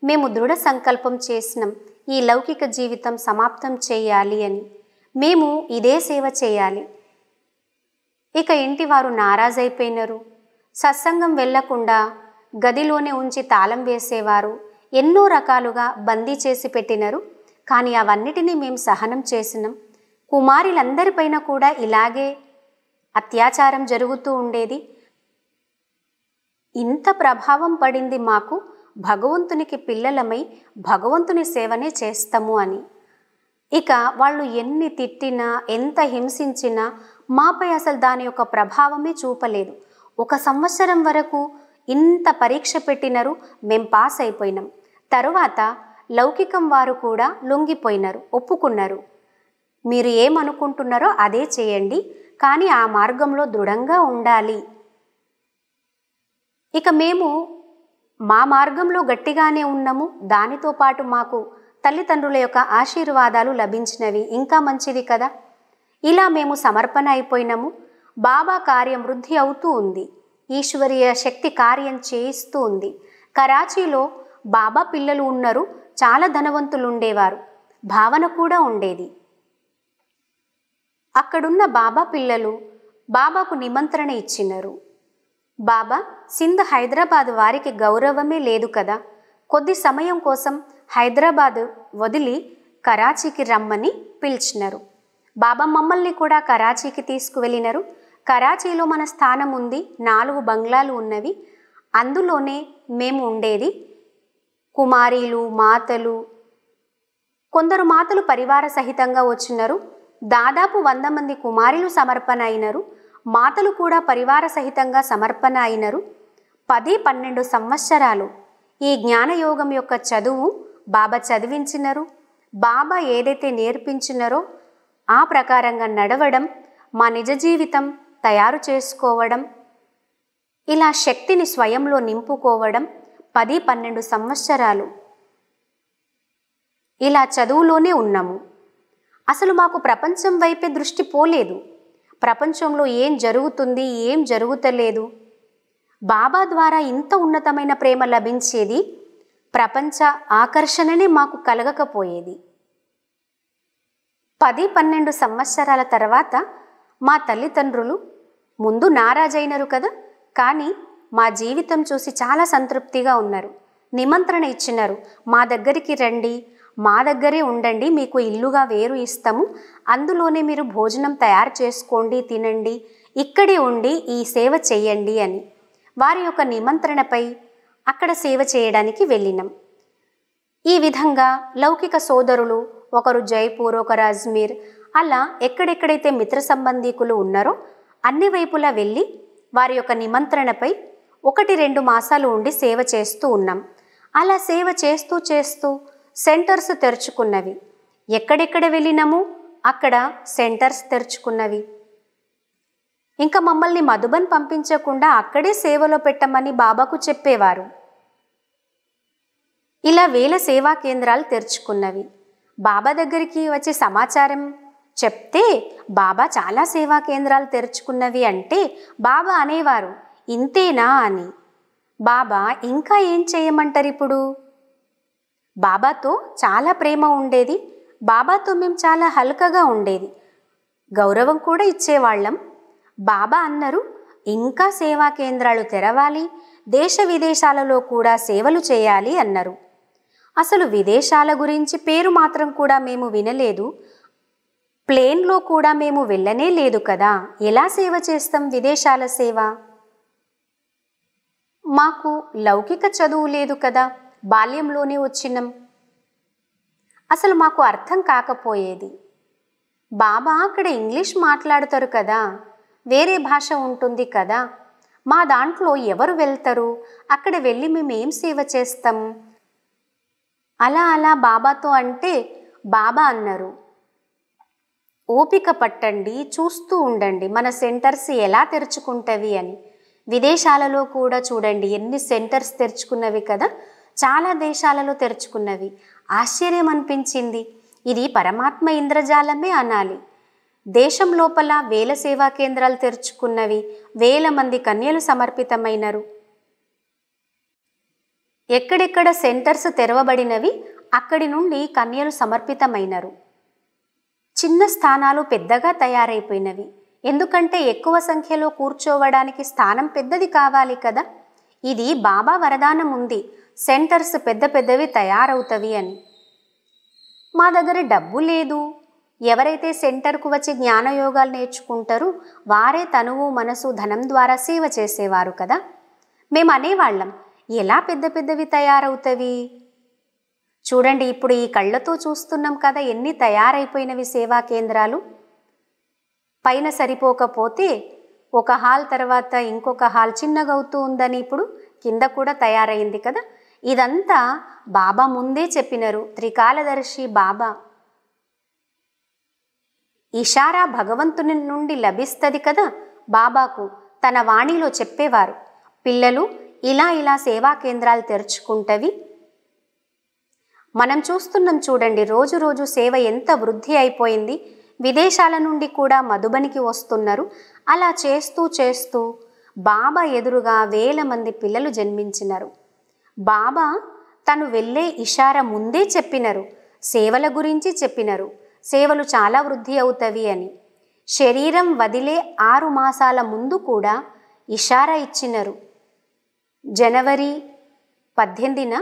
మేము దృఢ సంకల్పం చేసినాం ఈ లౌకిక జీవితం సమాప్తం చేయాలి అని మేము ఇదే సేవ చేయాలి ఇక ఇంటి వారు నారాజైపోయినారు సత్సంగం వెళ్లకుండా గదిలోనే ఉంచి తాళం వేసేవారు ఎన్నో రకాలుగా బందీ చేసి పెట్టినారు కానీ అవన్నిటినీ మేము సహనం చేసినాం కుమారులందరిపైన కూడా ఇలాగే అత్యాచారం జరుగుతూ ఉండేది ఇంత ప్రభావం పడింది మాకు భగవంతునికి పిల్లలమై భగవంతుని సేవనే చేస్తాము అని ఇక వాళ్ళు ఎన్ని తిట్టినా ఎంత హింసించినా మాపై అసలు దాని యొక్క ప్రభావమే చూపలేదు ఒక సంవత్సరం వరకు ఇంత పరీక్ష పెట్టినారు మేం పాస్ అయిపోయినాం తరువాత లౌకికం వారు కూడా లొంగిపోయినారు ఒప్పుకున్నారు మీరు ఏమనుకుంటున్నారో అదే చేయండి కానీ ఆ మార్గంలో దృఢంగా ఉండాలి ఇక మేము మా మార్గంలో గట్టిగానే ఉన్నాము దానితో పాటు మాకు తల్లిదండ్రుల యొక్క ఆశీర్వాదాలు లభించినవి ఇంకా మంచిది కదా ఇలా మేము సమర్పణ అయిపోయినాము బాబా కార్యం వృద్ధి అవుతూ ఉంది ఈశ్వరీయ శక్తి కార్యం చేయిస్తూ ఉంది కరాచీలో బాబా పిల్లలు ఉన్నారు చాలా ధనవంతులు ఉండేవారు భావన కూడా ఉండేది అక్కడున్న బాబా పిల్లలు బాబాకు నిమంత్రణ ఇచ్చినారు బాబా సింధ్ హైదరాబాద్ వారికి గౌరవమే లేదు కదా కొద్ది సమయం కోసం హైదరాబాదు వదిలి కరాచీకి రమ్మని పిలిచినారు బాబా మమ్మల్ని కూడా కరాచీకి తీసుకువెళ్ళినారు కరాచీలో మన స్థానం ఉంది నాలుగు బంగ్లాలు ఉన్నవి అందులోనే మేము ఉండేది కుమారీలు మాతలు కొందరు మాతలు పరివార సహితంగా వచ్చినారు దాదాపు వంద మంది కుమారులు సమర్పణ అయినారు మాతలు కూడా పరివార సహితంగా సమర్పణ అయినరు పది పన్నెండు సంవత్సరాలు ఈ జ్ఞానయోగం యొక్క చదువు బాబా చదివించినరు బాబా ఏదైతే నేర్పించినారో ఆ ప్రకారంగా నడవడం మా నిజ జీవితం తయారు చేసుకోవడం ఇలా శక్తిని స్వయంలో నింపుకోవడం పది పన్నెండు సంవత్సరాలు ఇలా చదువులోనే ఉన్నాము అసలు మాకు ప్రపంచం వైపే దృష్టి పోలేదు ప్రపంచంలో ఏం జరుగుతుంది ఏం జరుగుతలేదు బాబా ద్వారా ఇంత ఉన్నతమైన ప్రేమ లభించేది ప్రపంచ ఆకర్షణనే మాకు కలగకపోయేది పది పన్నెండు సంవత్సరాల తర్వాత మా తల్లిదండ్రులు ముందు నారాజైనరు కదా కానీ మా జీవితం చూసి చాలా సంతృప్తిగా ఉన్నారు నిమంత్రణ ఇచ్చినారు మా దగ్గరికి రండి మా దగ్గరే ఉండండి మీకు ఇల్లుగా వేరు ఇస్తాము అందులోనే మీరు భోజనం తయారు చేసుకోండి తినండి ఇక్కడే ఉండి ఈ సేవ చేయండి అని వారి యొక్క నిమంత్రణపై అక్కడ సేవ చేయడానికి వెళ్ళినాం ఈ విధంగా లౌకిక సోదరులు ఒకరు జైపూర్ ఒకరు అజ్మీర్ అలా ఎక్కడెక్కడైతే మిత్ర సంబంధీకులు ఉన్నారో అన్ని వైపులా వెళ్ళి వారి యొక్క నిమంత్రణపై ఒకటి రెండు మాసాలు ఉండి సేవ చేస్తూ ఉన్నాం అలా సేవ చేస్తూ చేస్తూ సెంటర్స్ తెరుచుకున్నవి ఎక్కడెక్కడ వెళ్ళినాము అక్కడ సెంటర్స్ తెరుచుకున్నవి ఇంకా మమ్మల్ని మధుబన్ పంపించకుండా అక్కడే సేవలో పెట్టమని బాబాకు చెప్పేవారు ఇలా వేల సేవా కేంద్రాలు తెరుచుకున్నవి బాబా దగ్గరికి వచ్చే సమాచారం చెప్తే బాబా చాలా సేవా కేంద్రాలు తెరుచుకున్నవి అంటే బాబా అనేవారు ఇంతేనా అని బాబా ఇంకా ఏం చేయమంటారు ఇప్పుడు బాబాతో చాలా ప్రేమ ఉండేది బాబాతో మేము చాలా హల్కగా ఉండేది గౌరవం కూడా ఇచ్చేవాళ్ళం బాబా అన్నారు ఇంకా సేవా కేంద్రాలు తెరవాలి దేశ విదేశాలలో కూడా సేవలు చేయాలి అన్నారు అసలు విదేశాల గురించి పేరు మాత్రం కూడా మేము వినలేదు ప్లేన్లో కూడా మేము వెళ్ళనే లేదు కదా ఎలా సేవ చేస్తాం విదేశాల సేవ మాకు లౌకిక చదువు లేదు కదా బాల్యంలోనే వచ్చినం అసలు మాకు అర్థం కాకపోయేది బాబా అక్కడ ఇంగ్లీష్ మాట్లాడతారు కదా వేరే భాష ఉంటుంది కదా మా దాంట్లో ఎవరు వెళ్తారు అక్కడ వెళ్ళి మేమేం సేవ చేస్తాం అలా అలా బాబాతో అంటే బాబా అన్నారు ఓపిక పట్టండి చూస్తూ ఉండండి మన సెంటర్స్ ఎలా తెరుచుకుంటవి అని విదేశాలలో కూడా చూడండి ఎన్ని సెంటర్స్ తెరుచుకున్నవి కదా చాలా దేశాలలో తెరుచుకున్నవి ఆశ్చర్యం అనిపించింది ఇది పరమాత్మ ఇంద్రజాలమే అనాలి దేశం లోపల వేల సేవా కేంద్రాలు తెరుచుకున్నవి వేల మంది కన్యలు సమర్పితమైనరు ఎక్కడెక్కడ సెంటర్స్ తెరవబడినవి అక్కడి నుండి కన్యలు సమర్పితమైనరు చిన్న స్థానాలు పెద్దగా తయారైపోయినవి ఎందుకంటే ఎక్కువ సంఖ్యలో కూర్చోవడానికి స్థానం పెద్దది కావాలి కదా ఇది బాబా వరదానం ఉంది సెంటర్స్ పెద్ద పెద్దవి తయారవుతవి అని మా దగ్గర డబ్బు లేదు ఎవరైతే సెంటర్కు వచ్చి జ్ఞానయోగాలు నేర్చుకుంటారో వారే తనువు మనసు ధనం ద్వారా సేవ చేసేవారు కదా మేము అనేవాళ్ళం ఎలా పెద్ద పెద్దవి తయారవుతవి చూడండి ఇప్పుడు ఈ కళ్ళతో చూస్తున్నాం కదా ఎన్ని తయారైపోయినవి సేవా కేంద్రాలు పైన సరిపోకపోతే ఒక హాల్ తర్వాత ఇంకొక హాల్ చిన్నగా అవుతూ ఉందని ఇప్పుడు కింద కూడా తయారైంది కదా ఇదంతా బాబా ముందే చెప్పినరు త్రికాలదర్శి బాబా ఇషారా భగవంతుని నుండి లభిస్తుంది కదా బాబాకు తన వాణిలో చెప్పేవారు పిల్లలు ఇలా ఇలా సేవా కేంద్రాలు తెరుచుకుంటవి మనం చూస్తున్నాం చూడండి రోజు రోజు సేవ ఎంత వృద్ధి అయిపోయింది విదేశాల నుండి కూడా మధుబనికి వస్తున్నారు అలా చేస్తూ చేస్తూ బాబా ఎదురుగా వేల మంది పిల్లలు జన్మించినారు బాబా తను వెళ్ళే ఇషార ముందే చెప్పినరు సేవల గురించి చెప్పినరు సేవలు చాలా వృద్ధి అవుతవి అని శరీరం వదిలే ఆరు మాసాల ముందు కూడా ఇషారా ఇచ్చినరు జనవరి పద్దెనిమిదిన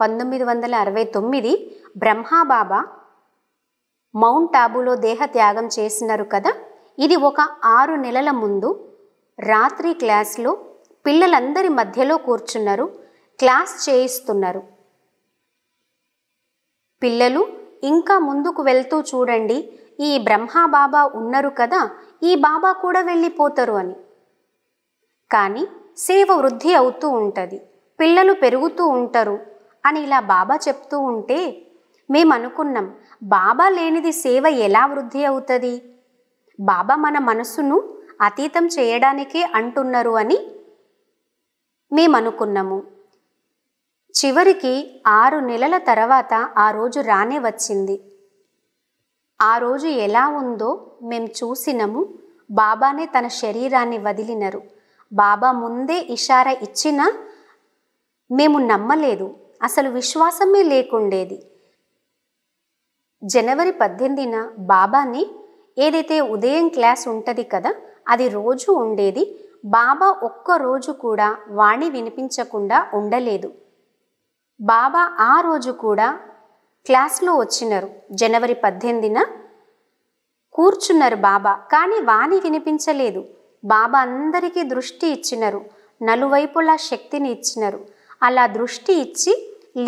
పంతొమ్మిది వందల అరవై తొమ్మిది బ్రహ్మాబాబా మౌంట్ ఆబులో దేహత్యాగం చేసినారు కదా ఇది ఒక ఆరు నెలల ముందు రాత్రి క్లాస్లో పిల్లలందరి మధ్యలో కూర్చున్నారు క్లాస్ చేయిస్తున్నారు పిల్లలు ఇంకా ముందుకు వెళ్తూ చూడండి ఈ బ్రహ్మా బాబా ఉన్నారు కదా ఈ బాబా కూడా వెళ్ళిపోతారు అని కానీ సేవ వృద్ధి అవుతూ ఉంటుంది పిల్లలు పెరుగుతూ ఉంటారు అని ఇలా బాబా చెప్తూ ఉంటే మేము అనుకున్నాం బాబా లేనిది సేవ ఎలా వృద్ధి అవుతుంది బాబా మన మనసును అతీతం చేయడానికే అంటున్నారు అని మేము అనుకున్నాము చివరికి ఆరు నెలల తర్వాత ఆ రోజు రానే వచ్చింది ఆ రోజు ఎలా ఉందో మేం చూసినము బాబానే తన శరీరాన్ని వదిలినరు బాబా ముందే ఇషారా ఇచ్చినా మేము నమ్మలేదు అసలు విశ్వాసమే లేకుండేది జనవరి పద్దెనిమిదిన బాబాని ఏదైతే ఉదయం క్లాస్ ఉంటుంది కదా అది రోజు ఉండేది బాబా ఒక్క రోజు కూడా వాణి వినిపించకుండా ఉండలేదు బాబా ఆ రోజు కూడా క్లాస్లో వచ్చినారు జనవరి పద్దెనిమిదిన కూర్చున్నారు బాబా కానీ వాణి వినిపించలేదు బాబా అందరికీ దృష్టి ఇచ్చినారు నలువైపులా శక్తిని ఇచ్చినారు అలా దృష్టి ఇచ్చి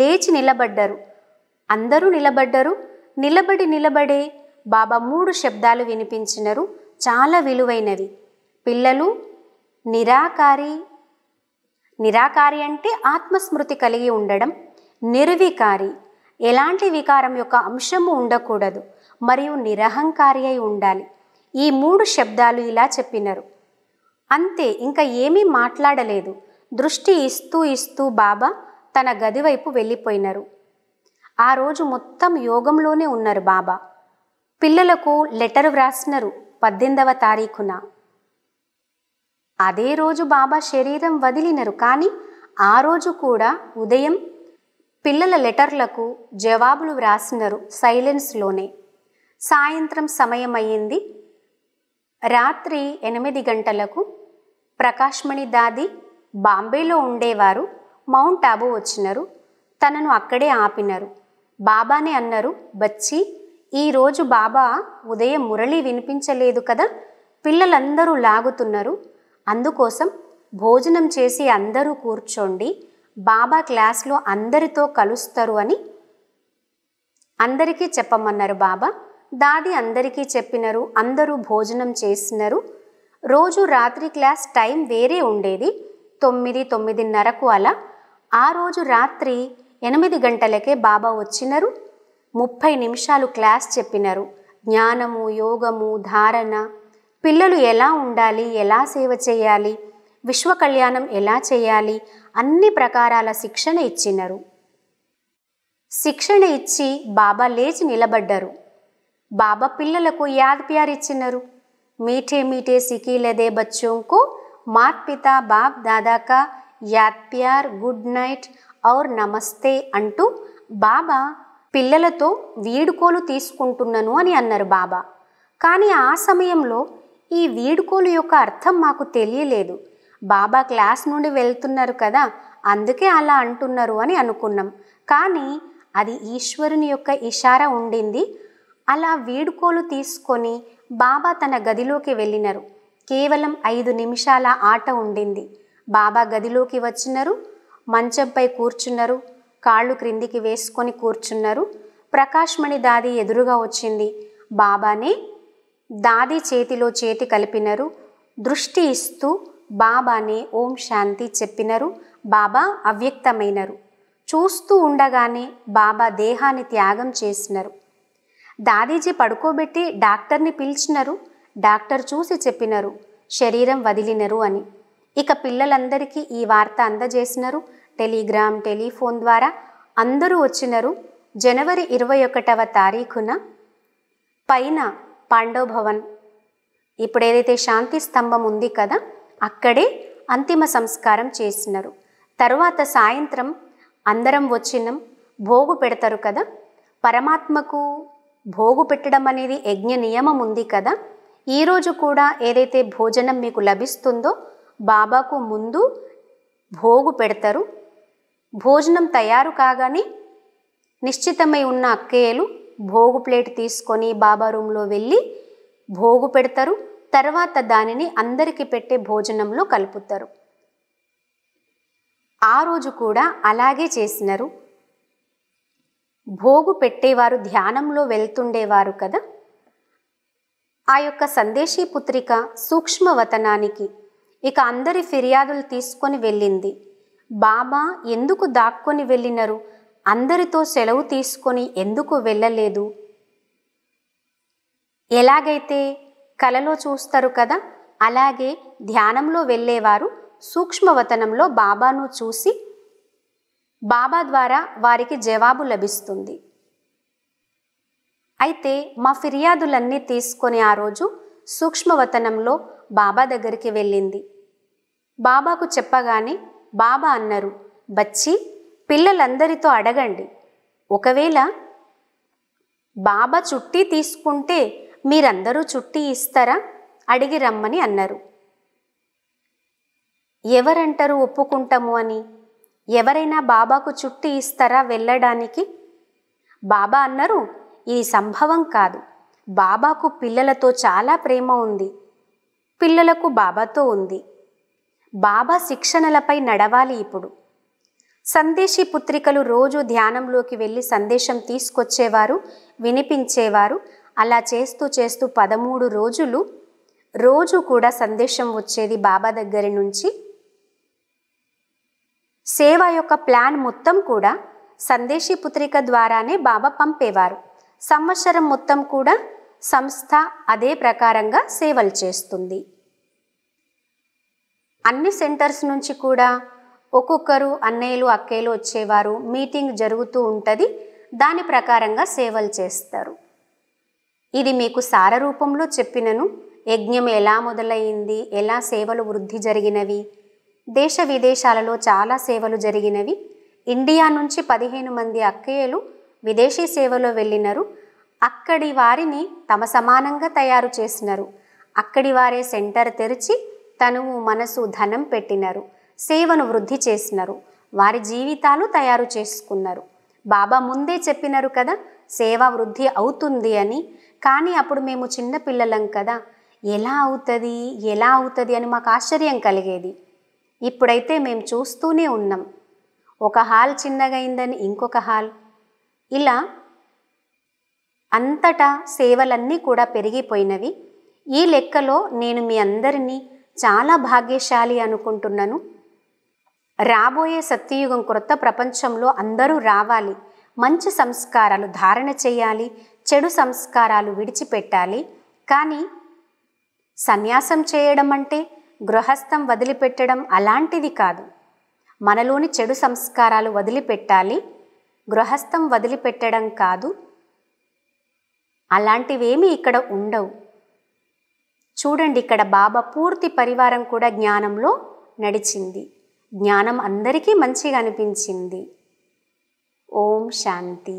లేచి నిలబడ్డారు అందరూ నిలబడ్డారు నిలబడి నిలబడే బాబా మూడు శబ్దాలు వినిపించినారు చాలా విలువైనవి పిల్లలు నిరాకారి నిరాకారి అంటే ఆత్మస్మృతి కలిగి ఉండడం నిర్వికారి ఎలాంటి వికారం యొక్క అంశము ఉండకూడదు మరియు నిరహంకారి అయి ఉండాలి ఈ మూడు శబ్దాలు ఇలా చెప్పినారు అంతే ఇంకా ఏమీ మాట్లాడలేదు దృష్టి ఇస్తూ ఇస్తూ బాబా తన గది వైపు వెళ్ళిపోయినారు ఆ రోజు మొత్తం యోగంలోనే ఉన్నారు బాబా పిల్లలకు లెటర్ వ్రాసినారు పద్దెనిమిదవ తారీఖున అదే రోజు బాబా శరీరం వదిలినరు కానీ ఆ రోజు కూడా ఉదయం పిల్లల లెటర్లకు జవాబులు వ్రాసినారు సైలెన్స్లోనే సాయంత్రం సమయమయ్యింది రాత్రి ఎనిమిది గంటలకు ప్రకాష్మణి దాది బాంబేలో ఉండేవారు మౌంట్ ఆబు వచ్చినారు తనను అక్కడే ఆపినారు బాబానే అన్నారు బచ్చి ఈరోజు బాబా ఉదయం మురళి వినిపించలేదు కదా పిల్లలందరూ లాగుతున్నారు అందుకోసం భోజనం చేసి అందరూ కూర్చోండి బాబా క్లాస్లో అందరితో కలుస్తారు అని అందరికీ చెప్పమన్నారు బాబా దాది అందరికీ చెప్పినారు అందరూ భోజనం చేసినారు రోజు రాత్రి క్లాస్ టైం వేరే ఉండేది తొమ్మిది తొమ్మిదిన్నరకు అలా ఆ రోజు రాత్రి ఎనిమిది గంటలకే బాబా వచ్చినారు ముప్పై నిమిషాలు క్లాస్ చెప్పినారు జ్ఞానము యోగము ధారణ పిల్లలు ఎలా ఉండాలి ఎలా సేవ చేయాలి విశ్వ కళ్యాణం ఎలా చేయాలి అన్ని ప్రకారాల శిక్షణ ఇచ్చినరు శిక్షణ ఇచ్చి బాబా లేచి నిలబడ్డరు బాబా పిల్లలకు యాద్ ప్యార్ ఇచ్చినారు మీఠే మీఠే సికీలదే బచ్చోంకు మాత్ పితా బాబ్ దాదాకా యాద్ ప్యార్ గుడ్ నైట్ ఔర్ నమస్తే అంటూ బాబా పిల్లలతో వీడుకోలు తీసుకుంటున్నాను అని అన్నారు బాబా కానీ ఆ సమయంలో ఈ వీడుకోలు యొక్క అర్థం మాకు తెలియలేదు బాబా క్లాస్ నుండి వెళ్తున్నారు కదా అందుకే అలా అంటున్నారు అని అనుకున్నాం కానీ అది ఈశ్వరుని యొక్క ఇషారా ఉండింది అలా వీడుకోలు తీసుకొని బాబా తన గదిలోకి వెళ్ళినారు కేవలం ఐదు నిమిషాల ఆట ఉండింది బాబా గదిలోకి వచ్చినారు మంచంపై కూర్చున్నారు కాళ్ళు క్రిందికి వేసుకొని కూర్చున్నారు ప్రకాష్మణి దాది ఎదురుగా వచ్చింది బాబానే దాది చేతిలో చేతి కలిపినారు దృష్టి ఇస్తూ బాబానే ఓం శాంతి చెప్పినరు బాబా అవ్యక్తమైనరు చూస్తూ ఉండగానే బాబా దేహాన్ని త్యాగం చేసినరు దాదీజీ పడుకోబెట్టి డాక్టర్ని పిలిచినరు డాక్టర్ చూసి చెప్పినరు శరీరం వదిలినరు అని ఇక పిల్లలందరికీ ఈ వార్త అందజేసినారు టెలిగ్రామ్ టెలిఫోన్ ద్వారా అందరూ వచ్చినారు జనవరి ఇరవై ఒకటవ తారీఖున పైన పాండవ భవన్ ఇప్పుడు ఏదైతే శాంతి స్తంభం ఉంది కదా అక్కడే అంతిమ సంస్కారం చేసినారు తరువాత సాయంత్రం అందరం వచ్చినం భోగు పెడతారు కదా పరమాత్మకు భోగు పెట్టడం అనేది యజ్ఞ నియమం ఉంది కదా ఈరోజు కూడా ఏదైతే భోజనం మీకు లభిస్తుందో బాబాకు ముందు భోగు పెడతారు భోజనం తయారు కాగానే నిశ్చితమై ఉన్న అక్కయ్యలు భోగు ప్లేట్ తీసుకొని బాబా రూమ్లో వెళ్ళి భోగు పెడతారు తర్వాత దానిని అందరికీ పెట్టే భోజనంలో కలుపుతారు ఆ రోజు కూడా అలాగే చేసినారు భోగు పెట్టేవారు ధ్యానంలో వెళ్తుండేవారు కదా ఆ యొక్క సందేశీ పుత్రిక సూక్ష్మవతనానికి ఇక అందరి ఫిర్యాదులు తీసుకొని వెళ్ళింది బాబా ఎందుకు దాక్కొని వెళ్ళినరు అందరితో సెలవు తీసుకొని ఎందుకు వెళ్ళలేదు ఎలాగైతే కలలో చూస్తారు కదా అలాగే ధ్యానంలో వెళ్ళేవారు సూక్ష్మవతనంలో బాబాను చూసి బాబా ద్వారా వారికి జవాబు లభిస్తుంది అయితే మా ఫిర్యాదులన్నీ తీసుకొని ఆ రోజు సూక్ష్మవతనంలో బాబా దగ్గరికి వెళ్ళింది బాబాకు చెప్పగానే బాబా అన్నారు బచ్చి పిల్లలందరితో అడగండి ఒకవేళ బాబా చుట్టి తీసుకుంటే మీరందరూ చుట్టి ఇస్తారా అడిగి రమ్మని అన్నారు ఎవరంటారు ఒప్పుకుంటాము అని ఎవరైనా బాబాకు చుట్టి ఇస్తారా వెళ్ళడానికి బాబా అన్నారు ఇది సంభవం కాదు బాబాకు పిల్లలతో చాలా ప్రేమ ఉంది పిల్లలకు బాబాతో ఉంది బాబా శిక్షణలపై నడవాలి ఇప్పుడు సందేశి పుత్రికలు రోజు ధ్యానంలోకి వెళ్ళి సందేశం తీసుకొచ్చేవారు వినిపించేవారు అలా చేస్తూ చేస్తూ పదమూడు రోజులు రోజు కూడా సందేశం వచ్చేది బాబా దగ్గర నుంచి సేవ యొక్క ప్లాన్ మొత్తం కూడా సందేశీ పుత్రిక ద్వారానే బాబా పంపేవారు సంవత్సరం మొత్తం కూడా సంస్థ అదే ప్రకారంగా సేవలు చేస్తుంది అన్ని సెంటర్స్ నుంచి కూడా ఒక్కొక్కరు అన్నయ్యలు అక్కయ్యలు వచ్చేవారు మీటింగ్ జరుగుతూ ఉంటుంది దాని ప్రకారంగా సేవలు చేస్తారు ఇది మీకు సారరూపంలో చెప్పినను యజ్ఞం ఎలా మొదలైంది ఎలా సేవలు వృద్ధి జరిగినవి దేశ విదేశాలలో చాలా సేవలు జరిగినవి ఇండియా నుంచి పదిహేను మంది అక్కయ్యలు విదేశీ సేవలో వెళ్ళినారు అక్కడి వారిని తమ సమానంగా తయారు చేసినారు అక్కడి వారే సెంటర్ తెరిచి తనువు మనసు ధనం పెట్టినారు సేవను వృద్ధి చేసినారు వారి జీవితాలు తయారు చేసుకున్నారు బాబా ముందే చెప్పినారు కదా సేవ వృద్ధి అవుతుంది అని కానీ అప్పుడు మేము చిన్న పిల్లలం కదా ఎలా అవుతుంది ఎలా అవుతుంది అని మాకు ఆశ్చర్యం కలిగేది ఇప్పుడైతే మేము చూస్తూనే ఉన్నాం ఒక హాల్ చిన్నగైందని ఇంకొక హాల్ ఇలా అంతటా సేవలన్నీ కూడా పెరిగిపోయినవి ఈ లెక్కలో నేను మీ అందరినీ చాలా భాగ్యశాలి అనుకుంటున్నాను రాబోయే సత్యయుగం క్రొత్త ప్రపంచంలో అందరూ రావాలి మంచి సంస్కారాలు ధారణ చేయాలి చెడు సంస్కారాలు విడిచిపెట్టాలి కానీ సన్యాసం చేయడం అంటే గృహస్థం వదిలిపెట్టడం అలాంటిది కాదు మనలోని చెడు సంస్కారాలు వదిలిపెట్టాలి గృహస్థం వదిలిపెట్టడం కాదు అలాంటివేమీ ఇక్కడ ఉండవు చూడండి ఇక్కడ బాబా పూర్తి పరివారం కూడా జ్ఞానంలో నడిచింది జ్ఞానం అందరికీ మంచిగా అనిపించింది ఓం శాంతి